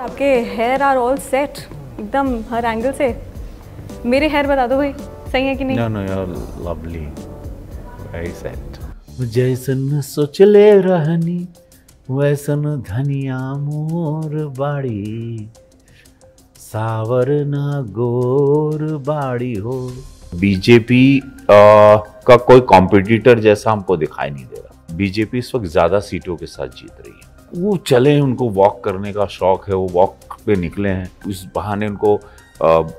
आपके hair are all set एकदम हर angle से मेरे हेयर बता दो भाई सही है कि नहीं no no you are lovely very set जैसन ले रहनी वैसन धनिया मोर बाड़ी सावर न गोर बाड़ी हो बीजेपी का कोई कॉम्पिटिटर जैसा हमको दिखाई नहीं दे रहा बीजेपी इस वक्त ज्यादा सीटों के साथ जीत रही है वो चले उनको वॉक करने का शौक है वो वॉक पे निकले हैं इस बहाने उनको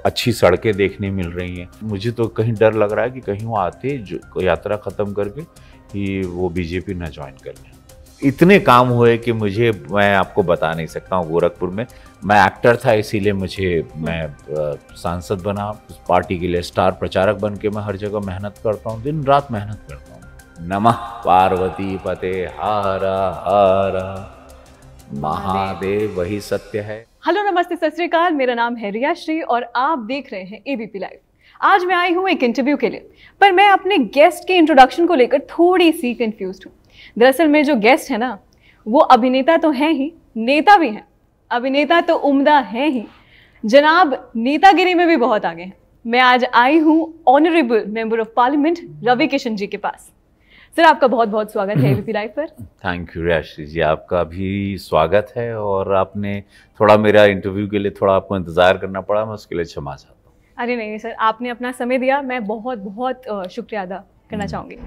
अच्छी सड़कें देखने मिल रही हैं मुझे तो कहीं डर लग रहा है कि कहीं वो आते जो यात्रा ख़त्म करके कि वो बीजेपी ना ज्वाइन कर लें इतने काम हुए कि मुझे मैं आपको बता नहीं सकता हूँ गोरखपुर में मैं एक्टर था इसीलिए मुझे मैं सांसद बना उस पार्टी के लिए स्टार प्रचारक बन के मैं हर जगह मेहनत करता हूँ दिन रात मेहनत करता हूँ नमः पार्वती पते हारा हारा महादेव वही सत्य है हेलो नमस्ते सत मेरा नाम है रिया श्री और आप देख रहे हैं एबीपी लाइव आज मैं आई हूँ एक इंटरव्यू के लिए पर मैं अपने गेस्ट के इंट्रोडक्शन को लेकर थोड़ी सी कंफ्यूज हूँ दरअसल मेरे जो गेस्ट है ना वो अभिनेता तो हैं ही नेता भी हैं अभिनेता तो उम्दा है ही जनाब नेतागिरी में भी बहुत आगे हैं मैं आज आई हूँ honourable member of parliament Ravi Kishan ji के पास सर आपका बहुत बहुत स्वागत है एबीपी लाइव पर थैंक यू राशि जी आपका भी स्वागत है और आपने थोड़ा मेरा इंटरव्यू के लिए थोड़ा आपको इंतज़ार करना पड़ा मैं उसके लिए क्षमा चाहता हूँ अरे नहीं सर आपने अपना समय दिया मैं बहुत बहुत शुक्रिया अदा करना hmm. चाहूँगी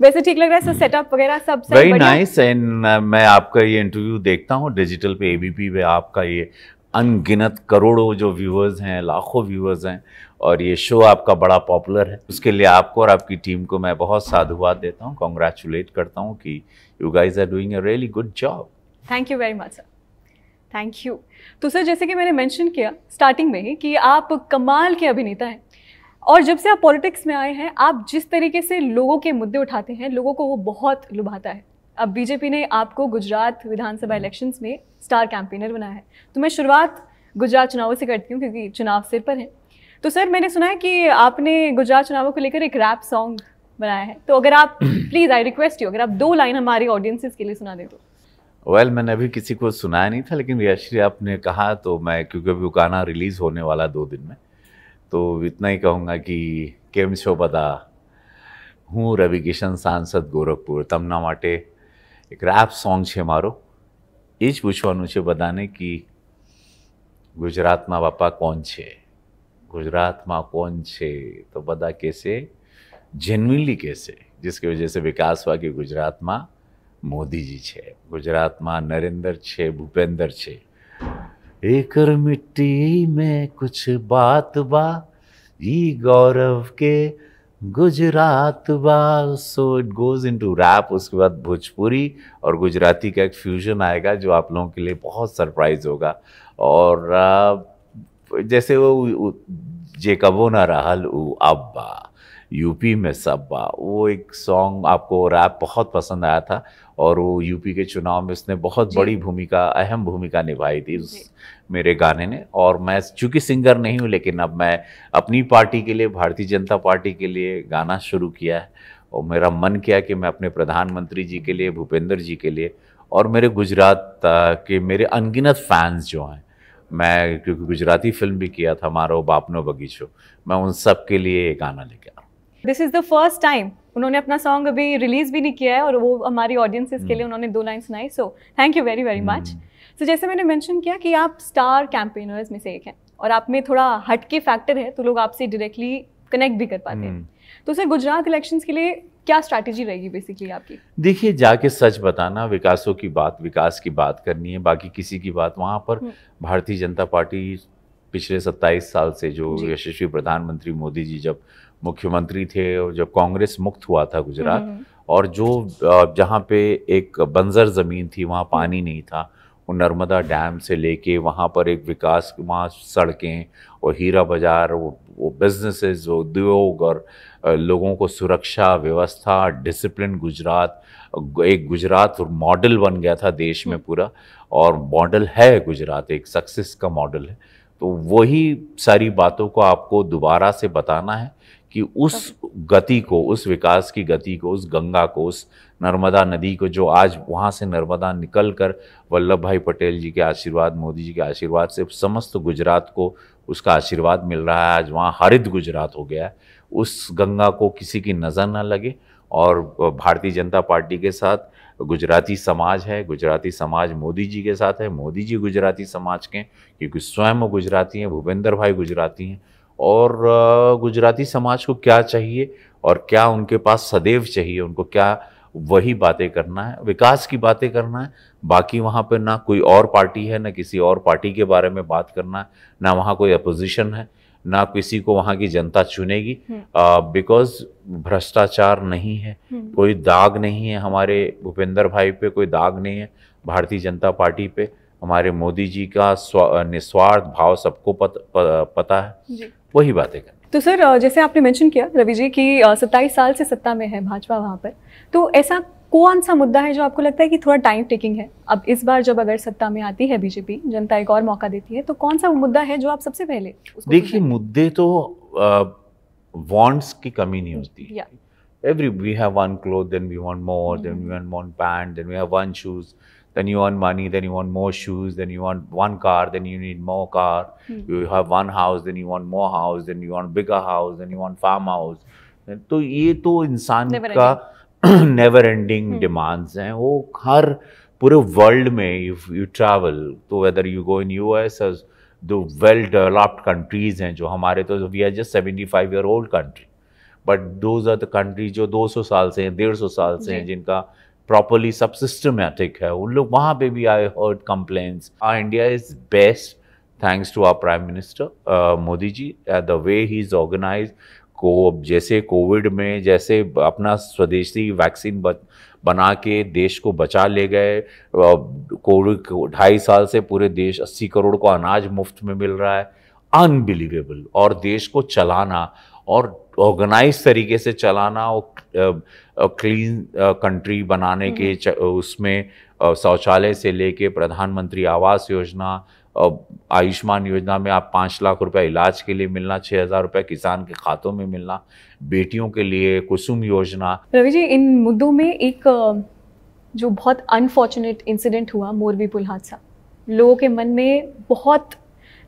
वैसे ठीक लग रहा है सर सेटअप hmm. वगैरह सब वेरी नाइस एंड मैं आपका ये इंटरव्यू देखता हूँ डिजिटल पे एबीपी पे आपका ये अनगिनत करोड़ों जो व्यूअर्स हैं लाखों व्यूअर्स हैं और ये शो आपका बड़ा पॉपुलर है उसके लिए आपको और आपकी टीम को मैं बहुत साधुवाद देता हूँ कॉन्ग्रेचुलेट करता हूँ कि you guys are doing a really good job thank you very much sir thank you तो सर जैसे कि मैंने मेंशन किया स्टार्टिंग में ही कि आप कमाल के अभिनेता हैं और जब से आप पॉलिटिक्स में आए हैं आप जिस तरीके से लोगों के मुद्दे उठाते हैं लोगों को वो बहुत लुभाता है अब बीजेपी ने आपको गुजरात विधानसभा इलेक्शंस में स्टार कैंपेनर बनाया है तो मैं शुरुआत गुजरात चुनावों से करती हूँ क्योंकि चुनाव सिर पर है तो सर मैंने सुना है कि आपने गुजरात चुनावों को लेकर एक रैप सॉन्ग बनाया है तो अगर आप प्लीज आई रिक्वेस्ट यू अगर आप दो लाइन हमारे ऑडियंसिस के लिए सुना दे तो वेल well, मैंने अभी किसी को सुनाया नहीं था लेकिन यशरी आपने कहा तो मैं क्योंकि अभी गाना रिलीज़ होने वाला दो दिन में तो इतना ही कहूँगा कि केम शो बता हूँ रवि किशन सांसद गोरखपुर तमना माटे एक रैप सॉन्ग છે मारो ये पूछवा बताने कि गुजरात में बापा कौन है गुजरात में कौन छे तो बदा कैसे जेन्युनली कैसे जिसकी वजह से विकास हुआ कि गुजरात जी મોદીજી गुजरात में नरेंद्र છે भूपेंद्र છે एक मिट्टी में कुछ बात बा ई गौरव के गुजरात बा so it goes into rap उसके बाद भोजपुरी और गुजराती का एक फ्यूजन आएगा जो आप लोगों के लिए बहुत सरप्राइज होगा और जैसे वो कबो ना रहल उ अब्बा यूपी में सब्बा वो एक सॉन्ग आपको रैप बहुत पसंद आया था और वो यूपी के चुनाव में उसने बहुत बड़ी भूमिका अहम भूमिका निभाई थी उस मेरे गाने ने और मैं चूंकि सिंगर नहीं हूँ लेकिन अब मैं अपनी पार्टी के लिए भारतीय जनता पार्टी के लिए गाना शुरू किया है और मेरा मन किया कि मैं अपने प्रधानमंत्री जी के लिए भूपेंद्र जी के लिए और मेरे गुजरात के मेरे अनगिनत फैंस जो हैं मैं क्योंकि गुजराती फिल्म भी किया था मारो बापनो बगीचो मैं उन सब के लिए एक गाना लेके आ this is the first time उन्होंने अपना सॉन्ग अभी रिलीज भी नहीं किया है और वो हमारी ऑडियंसेस के लिए hmm. उन्होंने दो लाइन सुनाई so thank you very very much so जैसे मैंने मेंशन किया कि आप स्टार कैंपेनर्स में से एक हैं और आप में थोड़ा हटके फैक्टर है तो लोग आपसे डायरेक्टली कनेक्ट भी कर पाते हैं hmm. तो सर गुजरात इलेक्शंस के लिए क्या स्ट्रैटेजी रहेगी बेसिकली आपकी देखिए जाके सच बताना विकासों की बात विकास की बात करनी है बाकी किसी की बात वहाँ पर हम्म। भारतीय जनता पार्टी पिछले 27 साल से जो यशस्वी प्रधानमंत्री मोदी जी जब मुख्यमंत्री थे और जब कांग्रेस मुक्त हुआ था गुजरात हम्म, हम्म। और जो जहाँ पे एक बंजर ज़मीन थी वहाँ पानी नहीं था नर्मदा डैम से लेके वहाँ पर एक विकास वहाँ सड़कें और हीरा बाजार वो वो बिजनेसेस उद्योग और लोगों को सुरक्षा व्यवस्था डिसिप्लिन गुजरात एक गुजरात मॉडल बन गया था देश में हम्म। पूरा और मॉडल है गुजरात एक सक्सेस का मॉडल है तो वही सारी बातों को आपको दोबारा से बताना है कि उस गति को उस विकास की गति को उस गंगा को उस नर्मदा नदी को जो आज वहाँ से नर्मदा निकल कर वल्लभ भाई पटेल जी के आशीर्वाद मोदी जी के आशीर्वाद से समस्त गुजरात को उसका आशीर्वाद मिल रहा है आज वहाँ हरित गुजरात हो गया है उस गंगा को किसी की नज़र ना लगे और भारतीय जनता पार्टी के साथ गुजराती समाज है गुजराती समाज मोदी जी के साथ है मोदी जी गुजराती समाज के क्योंकि स्वयं गुजराती हैं भूपेंद्र भाई गुजराती हैं और गुजराती समाज को क्या चाहिए और क्या उनके पास सदैव चाहिए उनको क्या वही बातें करना है विकास की बातें करना है बाकी वहाँ पर ना कोई और पार्टी है ना किसी और पार्टी के बारे में बात करना है ना वहाँ कोई अपोजिशन है ना किसी को वहाँ की जनता चुनेगी बिकॉज हम्म। भ्रष्टाचार नहीं है हम्म। कोई दाग नहीं है हमारे भूपेंद्र भाई पे कोई दाग नहीं है भारतीय जनता पार्टी पे हमारे मोदी जी का निस्वार्थ भाव सबको पत, प, पता है वही बातें करनी तो सर जैसे आपने मेंशन किया रवि जी कि सत्ताईस साल से सत्ता में है भाजपा वहाँ पर तो ऐसा कौन सा मुद्दा है जो आपको लगता है कि थोड़ा टाइम टेकिंग है अब इस बार जब अगर सत्ता में आती है बीजेपी जनता एक और मौका देती है तो कौन सा मुद्दा है जो आप सबसे पहले देखिए मुद्दे तो वॉन्ट्स की कमी नहीं होती every we have one cloth then we want more then we want pant then we have one shoes then you want money, then you want more shoes, then you want one car, then you need more car. Hmm. You have one house, then you want more house, then you want bigger house, then you want farm house तो ये तो इंसान never का never ending demands हैं वो हर पूरे world में if you travel तो whether you go in U S though well developed countries हैं जो हमारे तो we are just seventy five year old country but those are the countries जो 200 साल से हैं डेढ़ सौ साल से हैं जिनका प्रॉपरली सब सिस्टमेटिक है उन लोग वहाँ पे भी I heard complains our India is best thanks to our prime minister Modi ji the way he is organise को जैसे कोविड में जैसे अपना स्वदेशी वैक्सीन बना के देश को बचा ले गए uh, कोविड ढाई साल से पूरे देश 80 करोड़ को अनाज मुफ्त में मिल रहा है अनबिलीवेबल और देश को चलाना और ऑर्गेनाइज तरीके से चलाना और क्लीन कंट्री बनाने के हम्म। उसमें शौचालय से लेके प्रधानमंत्री आवास योजना आयुष्मान योजना में आप पाँच लाख रुपए इलाज के लिए मिलना छः हज़ार रुपये किसान के खातों में मिलना बेटियों के लिए कुसुम योजना रवि जी इन मुद्दों में एक जो बहुत अनफॉर्चुनेट इंसिडेंट हुआ मोरबी पुल हादसा लोगों के मन में बहुत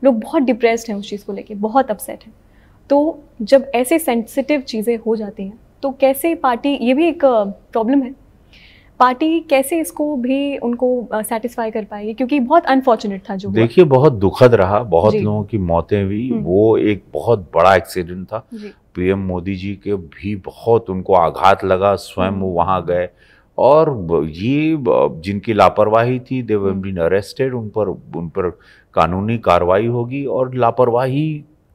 लोग बहुत डिप्रेस्ड हैं उस चीज़ को लेके बहुत अपसेट हैं तो जब ऐसे सेंसिटिव चीज़ें हो जाती हैं तो कैसे पार्टी ये भी एक प्रॉब्लम है पार्टी कैसे इसको भी उनको सेटिस्फाई कर पाएगी क्योंकि बहुत अनफॉर्चुनेट था जो देखिए बहुत दुखद रहा बहुत लोगों की मौतें हुई हम्म। वो एक बहुत बड़ा एक्सीडेंट था पीएम मोदी जी के भी बहुत उनको आघात लगा स्वयं वो हम्म। वहाँ गए और ये जिनकी लापरवाही थी दे बीन अरेस्टेड उन पर उन पर कानूनी कार्रवाई होगी और लापरवाही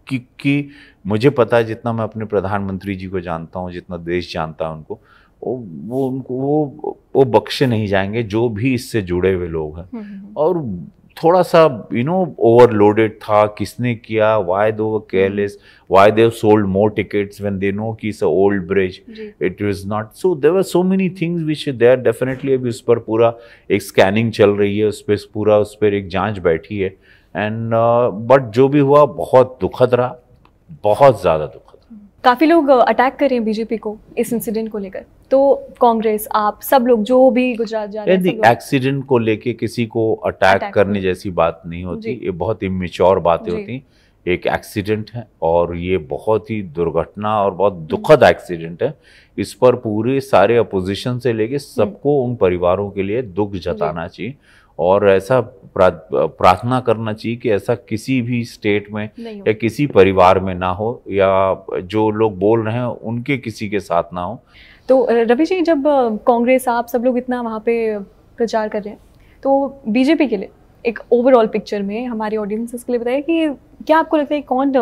की, की मुझे पता है जितना मैं अपने प्रधानमंत्री जी को जानता हूँ जितना देश जानता है उनको वो वो उनको वो वो बख्शे नहीं जाएंगे जो भी इससे जुड़े हुए लोग हैं हम्म, हम्म। और थोड़ा सा यू नो ओवरलोडेड था किसने किया why though careless why they sold more tickets when they know the old bridge it is not so there are so many things which they are definitely अभी उस पर पूरा एक स्कैनिंग चल रही है उस पर पूरा उस पर एक जांच बैठी है एंड बट uh, जो भी हुआ बहुत दुखद रहा बहुत ज़्यादा दुख था काफ़ी लोग अटैक कर रहे हैं बीजेपी को इस इंसिडेंट को लेकर तो कांग्रेस आप सब लोग जो भी गुजरात जा रहे हैं एक्सीडेंट को लेके किसी को अटैक, करने जैसी बात नहीं होती ये बहुत इमेच्योर बातें होती हैं एक एक्सीडेंट है और ये बहुत ही दुर्घटना और बहुत दुखद एक्सीडेंट है इस पर पूरे सारे अपोजिशन से लेके हम्म। सबको उन परिवारों के लिए दुख जताना चाहिए और ऐसा प्रार्थना करना चाहिए कि ऐसा किसी भी स्टेट में या किसी परिवार में ना हो या जो लोग बोल रहे हैं उनके किसी के साथ ना हो तो रवि जी जब कांग्रेस आप सब लोग इतना वहाँ पे प्रचार कर रहे हैं तो बीजेपी के लिए एक ओवरऑल पिक्चर में हमारे ऑडियंस के लिए बताइए कि क्या आपको लगता है कौन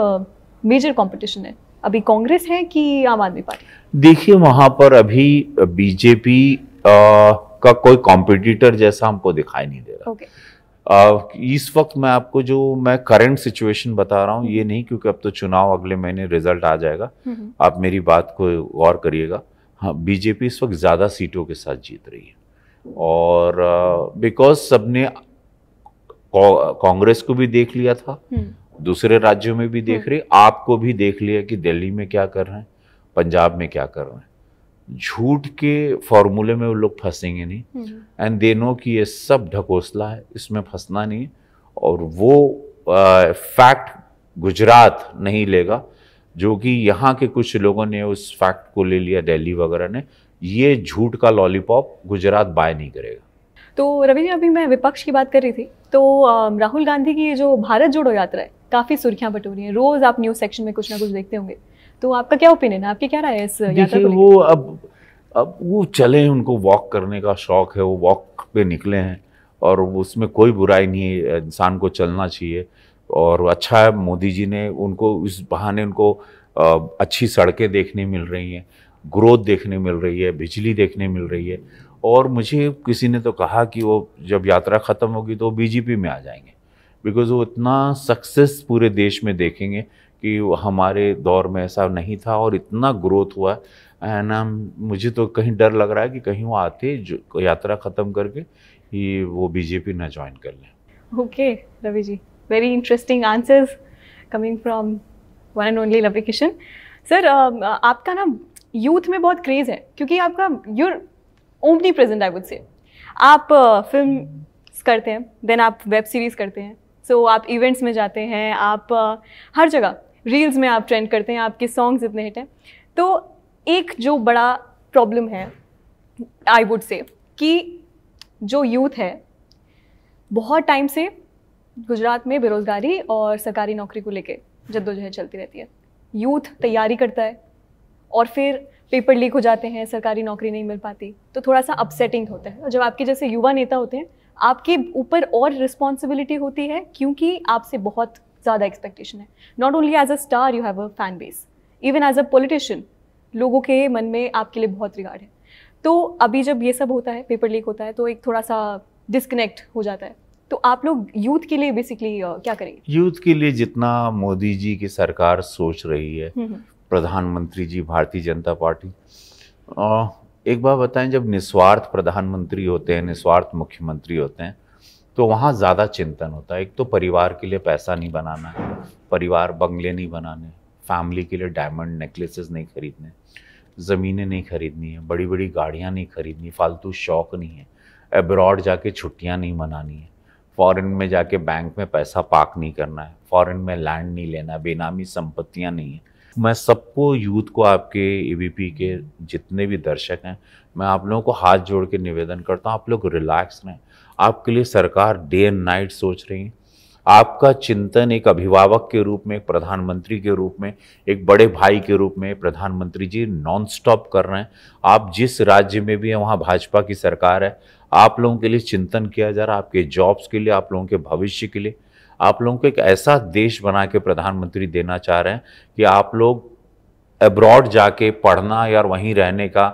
मेजर कॉम्पिटिशन है अभी कांग्रेस है कि आम आदमी पार्टी देखिए वहाँ पर अभी बीजेपी आ, का कोई कॉम्पिटिटर जैसा हमको दिखाई नहीं दे रहा okay. इस वक्त मैं आपको जो मैं करंट सिचुएशन बता रहा हूँ ये हम्म। नहीं क्योंकि अब तो चुनाव अगले महीने रिजल्ट आ जाएगा हम्म। आप मेरी बात को गौर करिएगा हाँ बीजेपी इस वक्त ज़्यादा सीटों के साथ जीत रही है और बिकॉज सबने कांग्रेस को भी देख लिया था हम्म। दूसरे राज्यों में भी देख रही आपको भी देख लिया कि दिल्ली में क्या कर रहे हैं पंजाब में क्या कर रहे हैं झूठ के फॉर्मूले में वो लोग फंसेंगे नहीं एंड दे नो कि ये सब ढकोसला है इसमें फंसना नहीं है और वो फैक्ट गुजरात नहीं लेगा जो कि यहाँ के कुछ लोगों ने उस फैक्ट को ले लिया दिल्ली वगैरह ने ये झूठ का लॉलीपॉप गुजरात बाय नहीं करेगा तो रवि जी अभी मैं विपक्ष की बात कर रही थी तो राहुल गांधी की ये जो भारत जोड़ो यात्रा है काफ़ी सुर्खियां बटोरी हैं रोज़ आप न्यूज़ सेक्शन में कुछ ना कुछ देखते होंगे तो आपका क्या ओपिनियन है आपकी क्या राय है इस वो अब अब वो चले उनको वॉक करने का शौक है वो वॉक पे निकले हैं और उसमें कोई बुराई नहीं है इंसान को चलना चाहिए और अच्छा है मोदी जी ने उनको इस बहाने उनको अच्छी सड़कें देखने मिल रही हैं ग्रोथ देखने मिल रही है बिजली देखने मिल रही है और मुझे किसी ने तो कहा कि वो जब यात्रा ख़त्म होगी तो बीजेपी में आ जाएंगे बिकॉज़ वो इतना सक्सेस पूरे देश में देखेंगे कि हमारे दौर में ऐसा नहीं था और इतना ग्रोथ हुआ एंड मुझे तो कहीं डर लग रहा है कि कहीं वो आते जो यात्रा ख़त्म करके ये वो बीजेपी ना ज्वाइन कर लें okay Ravi ji very interesting answers coming from one end only Ravi Kishan sir आपका ना यूथ में बहुत क्रेज़ है क्योंकि आपका you're omnipresent I would say आप फिल्म uh, करते हैं देन आप वेब सीरीज़ करते हैं सो so, आप इवेंट्स में जाते हैं आप uh, हर जगह रील्स में आप ट्रेंड करते हैं आपके सॉन्ग्स इतने हिट हैं तो एक जो बड़ा प्रॉब्लम है आई वुड से कि जो यूथ है बहुत टाइम से गुजरात में बेरोज़गारी और सरकारी नौकरी को लेके जद्दोजहद चलती रहती है यूथ तैयारी करता है और फिर पेपर लीक हो जाते हैं सरकारी नौकरी नहीं मिल पाती तो थोड़ा सा अपसेटिंग होता है जब आपके जैसे युवा नेता होते हैं आपके ऊपर और रिस्पॉन्सिबिलिटी होती है क्योंकि आपसे बहुत ज़्यादा एक्सपेक्टेशन है not only as a star you have a fan base even as a politician लोगों के मन में आपके लिए बहुत रिगार्ड है तो अभी जब ये सब होता है पेपर लीक होता है तो एक थोड़ा सा डिस्कनेक्ट हो जाता है तो आप लोग यूथ के लिए बेसिकली uh, क्या करेंगे यूथ के लिए जितना मोदी जी की सरकार सोच रही है हम्म, हम्म। प्रधानमंत्री जी भारतीय जनता पार्टी एक बार बताएं जब निस्वार्थ प्रधानमंत्री होते हैं निस्वार्थ मुख्यमंत्री होते हैं तो वहाँ ज़्यादा चिंतन होता है एक तो परिवार के लिए पैसा नहीं बनाना है परिवार बंगले नहीं बनाने फैमिली के लिए डायमंड नेकलेसेस नहीं खरीदने ज़मीनें नहीं खरीदनी है बड़ी बड़ी गाड़ियाँ नहीं खरीदनी फालतू शौक नहीं है एब्रॉड जाके छुट्टियाँ नहीं मनानी है फ़ॉरेन में जाके बैंक में पैसा पार्क नहीं करना है फ़ॉरेन में लैंड नहीं लेना है बेनामी संपत्तियाँ नहीं है मैं सबको यूथ को आपके ए के जितने भी दर्शक हैं मैं आप लोगों को हाथ जोड़ के निवेदन करता हूँ आप लोग रिलैक्स रहें आपके लिए सरकार डे एंड नाइट सोच रही है आपका चिंतन एक अभिभावक के रूप में एक प्रधानमंत्री के रूप में एक बड़े भाई के रूप में प्रधानमंत्री जी नॉन स्टॉप कर रहे हैं आप जिस राज्य में भी हैं वहाँ भाजपा की सरकार है आप लोगों के लिए चिंतन किया जा रहा है आपके जॉब्स के लिए आप लोगों के भविष्य के लिए आप लोगों को एक ऐसा देश बना के प्रधानमंत्री देना चाह रहे हैं कि आप लोग अब्रॉड जाके पढ़ना या वहीं रहने का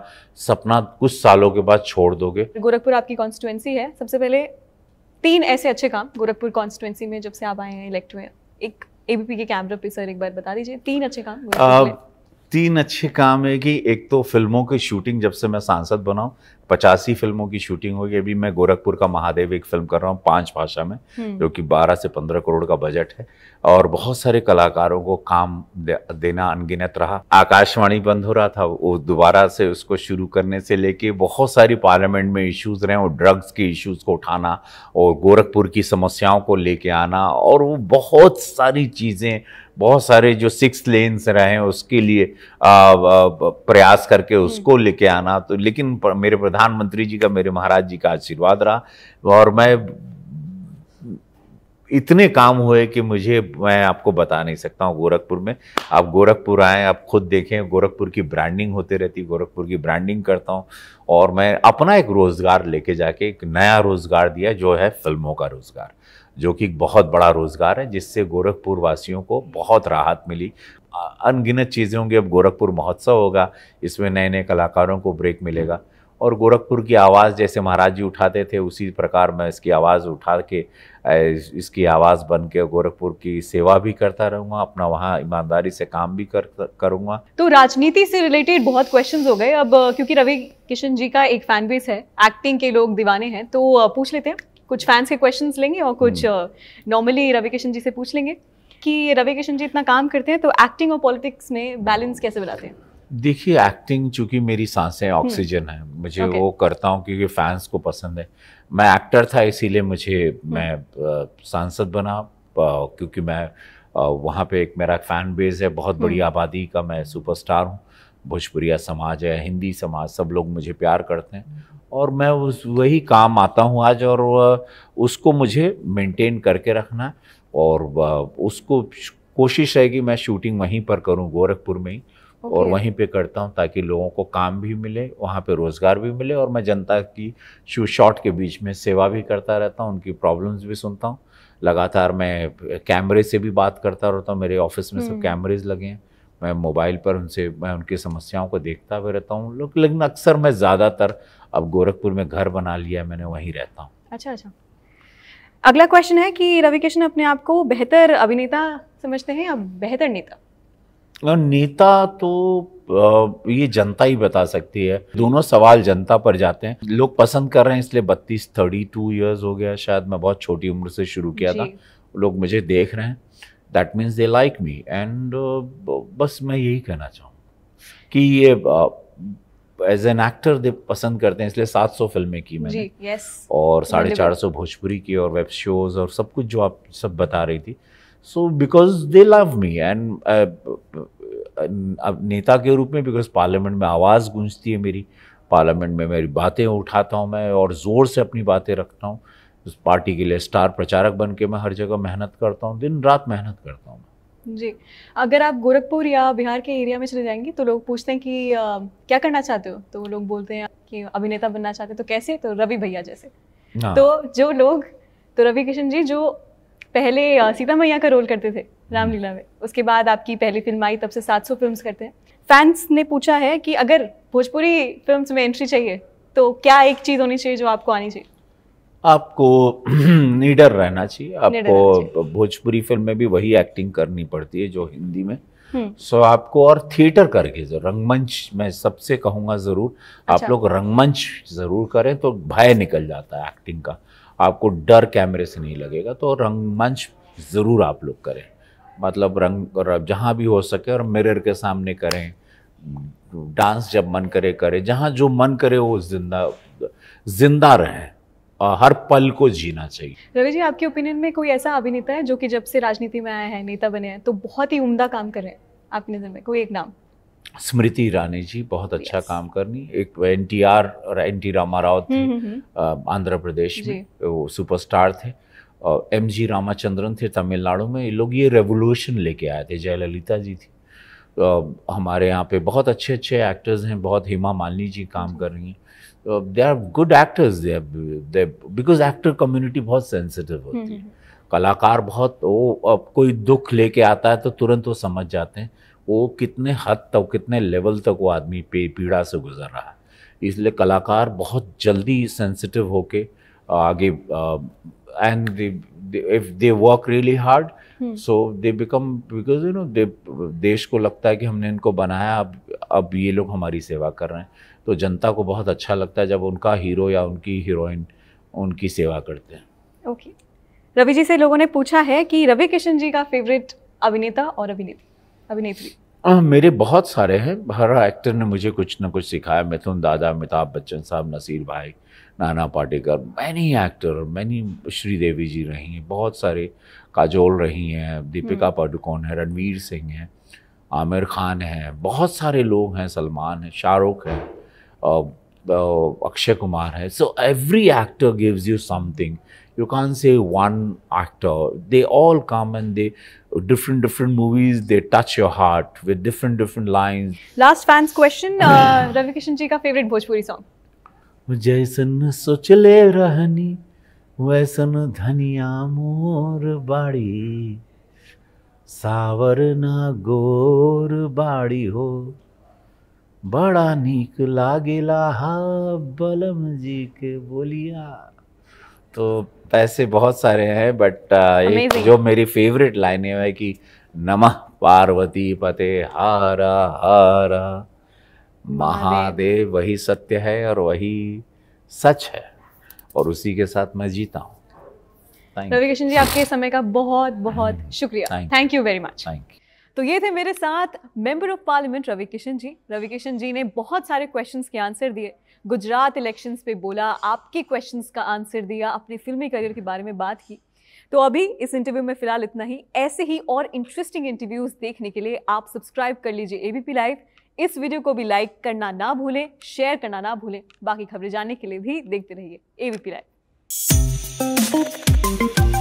सपना कुछ सालों के बाद छोड़ दोगे गोरखपुर आपकी कॉन्स्टिट्यूंसी है सबसे पहले तीन ऐसे अच्छे काम गोरखपुर कॉन्स्टिट्यूंसी में जब से आप आए हैं इलेक्ट हुए एक एबीपी के कैमरा पे सर एक बार बता दीजिए तीन अच्छे काम तीन अच्छे काम है कि एक तो फिल्मों की शूटिंग जब से मैं सांसद बनाऊँ पचासी फिल्मों की शूटिंग होगी अभी मैं गोरखपुर का महादेव एक फिल्म कर रहा हूँ पांच भाषा में हम्म। जो कि 12 से 15 करोड़ का बजट है और बहुत सारे कलाकारों को काम दे, देना अनगिनत रहा आकाशवाणी बंद हो रहा था वो दोबारा से उसको शुरू करने से लेके बहुत सारी पार्लियामेंट में इश्यूज रहे और ड्रग्स के इश्यूज को उठाना और गोरखपुर की समस्याओं को लेके आना और वो बहुत सारी चीज़ें बहुत सारे जो सिक्स लेन्स रहे उसके लिए आ, आ, प्रयास करके हम्म। उसको लेके आना तो लेकिन मेरे प्रधानमंत्री जी का मेरे महाराज जी का आशीर्वाद रहा और मैं इतने काम हुए कि मुझे मैं आपको बता नहीं सकता हूँ गोरखपुर में आप गोरखपुर आए आप खुद देखें गोरखपुर की ब्रांडिंग होते रहती गोरखपुर की ब्रांडिंग करता हूँ और मैं अपना एक रोज़गार लेके जाके एक नया रोज़गार दिया जो है फिल्मों का रोज़गार जो कि बहुत बड़ा रोज़गार है जिससे गोरखपुर वासियों को बहुत राहत मिली अनगिनत चीज़ें होंगी अब गोरखपुर महोत्सव होगा इसमें नए नए कलाकारों को ब्रेक मिलेगा और गोरखपुर की आवाज़ जैसे महाराज जी उठाते थे उसी प्रकार मैं इसकी आवाज़ उठा के इसकी आवाज़ बन के गोरखपुर की सेवा भी करता रहूँगा अपना वहाँ ईमानदारी से काम भी कर करूँगा तो राजनीति से रिलेटेड बहुत क्वेश्चन हो गए अब क्योंकि रवि किशन जी का एक फैन बेस है एक्टिंग के लोग दीवाने हैं तो पूछ लेते हैं कुछ फैंस के क्वेश्चन लेंगे और कुछ नॉर्मली हम्म। रवि किशन जी से पूछ लेंगे कि रवि किशन जी इतना काम करते हैं तो एक्टिंग और पॉलिटिक्स में बैलेंस कैसे बनाते हैं देखिए एक्टिंग चूंकि मेरी सांसें ऑक्सीजन हम्म। है मुझे okay. वो करता हूँ क्योंकि फैंस को पसंद है मैं एक्टर था इसीलिए मुझे हम्म। मैं सांसद बना क्योंकि मैं वहाँ पे एक मेरा फैन बेस है बहुत बड़ी हम्म। आबादी का मैं सुपरस्टार हूँ भोजपुरिया समाज है हिंदी समाज सब लोग मुझे प्यार करते हैं और मैं उस वही काम आता हूँ आज और उसको मुझे मेंटेन करके रखना और उसको कोशिश है कि मैं शूटिंग वहीं पर करूँ गोरखपुर में ही okay. और वहीं पे करता हूँ ताकि लोगों को काम भी मिले वहाँ पे रोज़गार भी मिले और मैं जनता की शू शॉट के बीच में सेवा भी करता रहता हूँ उनकी प्रॉब्लम्स भी सुनता हूँ लगातार मैं कैमरे से भी बात करता रहता हूँ मेरे ऑफिस में सब हम्म। कैमरेज लगे हैं मैं मोबाइल पर उनसे मैं उनकी समस्याओं को देखता भी रहता हूँ लोग लेकिन अक्सर मैं ज़्यादातर अब गोरखपुर में घर बना लिया मैंने वहीं रहता हूँ अच्छा अच्छा अगला क्वेश्चन है कि रवि कृष्ण अपने आप को बेहतर अभिनेता समझते हैं या बेहतर नेता मतलब नेता तो ये जनता ही बता सकती है दोनों सवाल जनता पर जाते हैं लोग पसंद कर रहे हैं इसलिए बत्तीस थर्टी टू ईयर्स हो गया शायद मैं बहुत छोटी उम्र से शुरू किया था लोग मुझे देख रहे हैं that means they like me and बस मैं यही कहना चाहूँ कि ये एज एन एक्टर दे पसंद करते हैं इसलिए 700 फिल्में की मैंने और साढ़े चार सौ भोजपुरी की और वेब शोज़ और सब कुछ जो आप सब बता रही थी so because they love me and अब नेता के रूप में बिकॉज पार्लियामेंट में आवाज़ गूंजती है मेरी पार्लियामेंट में मेरी बातें उठाता हूँ मैं और ज़ोर से अपनी बातें रखता हूँ उस पार्टी के लिए स्टार प्रचारक बन के मैं हर जगह मेहनत करता हूँ दिन रात मेहनत करता हूँ जी अगर आप गोरखपुर या बिहार के एरिया में चले जाएंगे तो लोग पूछते हैं कि आ, क्या करना चाहते हो तो लोग बोलते हैं कि अभिनेता बनना चाहते हो तो कैसे तो रवि भैया जैसे हाँ। तो जो लोग तो रवि किशन जी जो पहले सीता मैया का रोल करते थे रामलीला में उसके बाद आपकी पहली फिल्म आई तब से 700 फिल्म्स करते हैं फैंस ने पूछा है कि अगर भोजपुरी फिल्म्स में एंट्री चाहिए तो क्या एक चीज़ होनी चाहिए जो आपको आनी चाहिए आपको नीडर रहना चाहिए आपको भोजपुरी फिल्म में भी वही एक्टिंग करनी पड़ती है जो हिंदी में सो हम्म। so, आपको और थिएटर करके जो रंगमंच मैं सबसे कहूंगा ज़रूर अच्छा। आप लोग रंगमंच ज़रूर करें तो भय निकल जाता है एक्टिंग का आपको डर कैमरे से नहीं लगेगा तो रंगमंच ज़रूर आप लोग करें मतलब रंग जहाँ भी हो सके और मिरर के सामने करें डांस जब मन करे करें जहाँ जो मन करे वो जिंदा जिंदा रहें हर पल को जीना चाहिए रवि जी आपके ओपिनियन में कोई ऐसा अभिनेता है जो कि जब से राजनीति में आया है नेता बने हैं तो बहुत ही उम्दा काम कर रहे हैं आपकी नज़र में कोई एक नाम स्मृति ईरानी जी बहुत अच्छा yes. काम करनी एक एन टी आर और एन टी रामा राव थे हम्म, हम्म, हम्म। आंध्र प्रदेश में वो सुपरस्टार थे और एम जी रामाचंद्रन थे तमिलनाडु में ये लोग ये रेवोल्यूशन लेके आए थे जयललिता जी थी तो हमारे यहाँ पे बहुत अच्छे अच्छे एक्टर्स हैं बहुत हेमा मालिनी जी काम कर रही हैं तो they are good actors they because actor community बहुत सेंसिटिव होती है कलाकार बहुत वो अब कोई दुख लेके आता है तो तुरंत वो समझ जाते हैं वो कितने हद तक कितने लेवल तक वो आदमी पे पीड़ा से गुजर रहा है इसलिए कलाकार बहुत जल्दी सेंसिटिव होके आगे and if they work really hard so they become because you know they देश को लगता है कि हमने इनको बनाया अब अब ये लोग हमारी सेवा कर रहे हैं तो जनता को बहुत अच्छा लगता है जब उनका हीरो या उनकी हीरोइन उनकी सेवा करते हैं ओके okay. रवि जी से लोगों ने पूछा है कि रवि किशन जी का फेवरेट अभिनेता और अभिनेत्री अभिनेत्री मेरे बहुत सारे हैं हर एक्टर ने मुझे कुछ ना कुछ सिखाया मिथुन दादा अमिताभ बच्चन साहब नसीर भाई Nana Patekar many actor many Sridevi ji रही हैं बहुत सारे काजोल रही हैं दीपिका हम्म। पाडुकोण है रणवीर सिंह हैं आमिर खान हैं बहुत सारे लोग हैं सलमान हैं शाहरुख हैं अक्षय कुमार है so every actor gives you something you can't say one actor. They all come and they different different movies. They touch your heart with different different lines. Last fans question: uh, Ravi Kishan ji ka favorite Bhojpuri song? jaisan जैसन सोचले रहनी वैसन धनिया मोर बाड़ी सावर ना गोर बाड़ी हो बड़ा नीक लागेला हा बलम जी के बोलिया तो पैसे बहुत सारे हैं बट uh, एक जो मेरी फेवरेट लाइन है कि नमः पार्वती पते हारा हारा महादेव वही सत्य है और वही सच है और उसी के साथ मैं जीता हूँ रवि कृष्ण जी आपके समय का बहुत बहुत mm-hmm. शुक्रिया थैंक यू वेरी मच तो ये थे मेरे साथ member of parliament Ravi Kishan ji Ravi Kishan ji ने बहुत सारे क्वेश्चंस के आंसर दिए गुजरात इलेक्शंस पे बोला आपके क्वेश्चंस का आंसर दिया अपने फिल्मी करियर के बारे में बात की तो अभी इस इंटरव्यू में फ़िलहाल इतना ही ऐसे ही और इंटरेस्टिंग इंटरव्यूज़ देखने के लिए आप सब्सक्राइब कर लीजिए एबीपी लाइव इस वीडियो को भी लाइक करना ना भूलें शेयर करना ना भूलें बाकी खबरें जानने के लिए भी देखते रहिए एबीपी लाइव